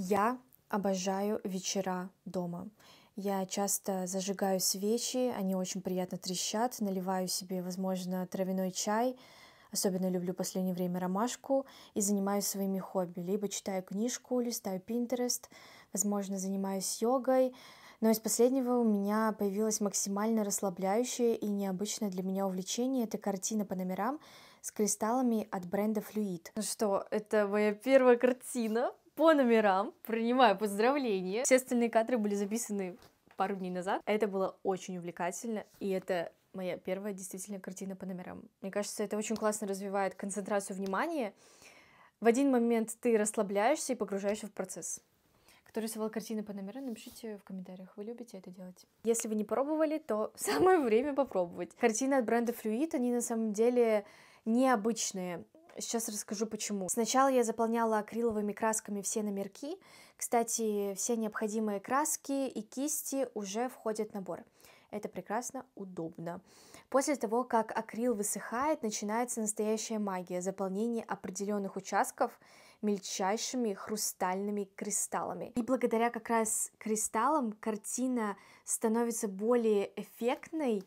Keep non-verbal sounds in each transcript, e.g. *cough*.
Я обожаю вечера дома. Я часто зажигаю свечи, они очень приятно трещат, наливаю себе, возможно, травяной чай, особенно люблю в последнее время ромашку и занимаюсь своими хобби. Либо читаю книжку, листаю Pinterest, возможно, занимаюсь йогой. Но из последнего у меня появилось максимально расслабляющее и необычное для меня увлечение. Это картина по номерам с кристаллами от бренда Fluid. Ну что, это моя первая картина, по номерам. Принимаю поздравления. Все остальные кадры были записаны пару дней назад. Это было очень увлекательно, и это моя первая действительно картина по номерам. Мне кажется, это очень классно развивает концентрацию внимания. В один момент ты расслабляешься и погружаешься в процесс. Кто рисовал картины по номерам, напишите в комментариях, вы любите это делать. Если вы не пробовали, то *laughs* самое время попробовать. Картины от бренда Fluid, они на самом деле необычные. Сейчас расскажу почему. Сначала я заполняла акриловыми красками все номерки. Кстати, все необходимые краски и кисти уже входят в набор. Это прекрасно удобно. После того, как акрил высыхает, начинается настоящая магия заполнения определенных участков мельчайшими хрустальными кристаллами. И благодаря как раз кристаллам картина становится более эффектной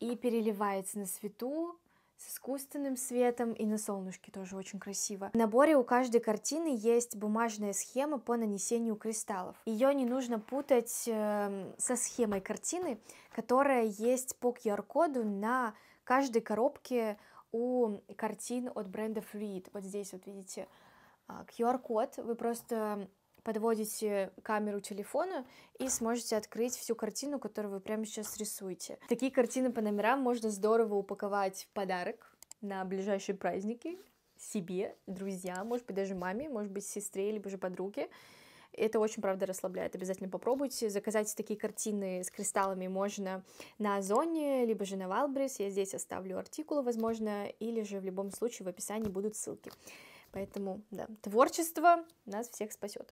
и переливается на свету, с искусственным светом, и на солнышке тоже очень красиво. В наборе у каждой картины есть бумажная схема по нанесению кристаллов. Ее не нужно путать эм, со схемой картины, которая есть по QR-коду на каждой коробке у картин от Бренда Reed. Вот здесь вот видите а, QR-код, вы просто подводите камеру телефона и сможете открыть всю картину, которую вы прямо сейчас рисуете. Такие картины по номерам можно здорово упаковать в подарок на ближайшие праздники себе, друзьям, может быть, даже маме, может быть, сестре, либо же подруге. Это очень, правда, расслабляет. Обязательно попробуйте. Заказать такие картины с кристаллами можно на Озоне, либо же на Валбрис. Я здесь оставлю артикул, возможно, или же в любом случае в описании будут ссылки. Поэтому, да, творчество нас всех спасет.